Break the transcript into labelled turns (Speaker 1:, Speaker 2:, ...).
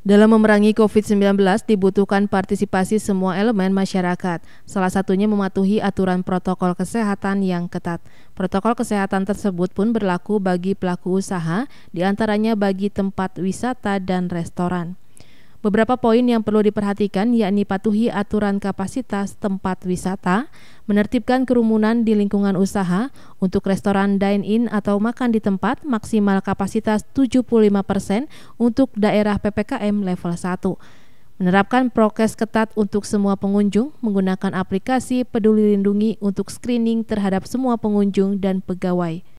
Speaker 1: Dalam memerangi COVID-19 dibutuhkan partisipasi semua elemen masyarakat, salah satunya mematuhi aturan protokol kesehatan yang ketat. Protokol kesehatan tersebut pun berlaku bagi pelaku usaha, diantaranya bagi tempat wisata dan restoran. Beberapa poin yang perlu diperhatikan yakni patuhi aturan kapasitas tempat wisata, menertibkan kerumunan di lingkungan usaha untuk restoran dine-in atau makan di tempat maksimal kapasitas 75% untuk daerah PPKM level 1 menerapkan prokes ketat untuk semua pengunjung menggunakan aplikasi Peduli Lindungi untuk screening terhadap semua pengunjung dan pegawai.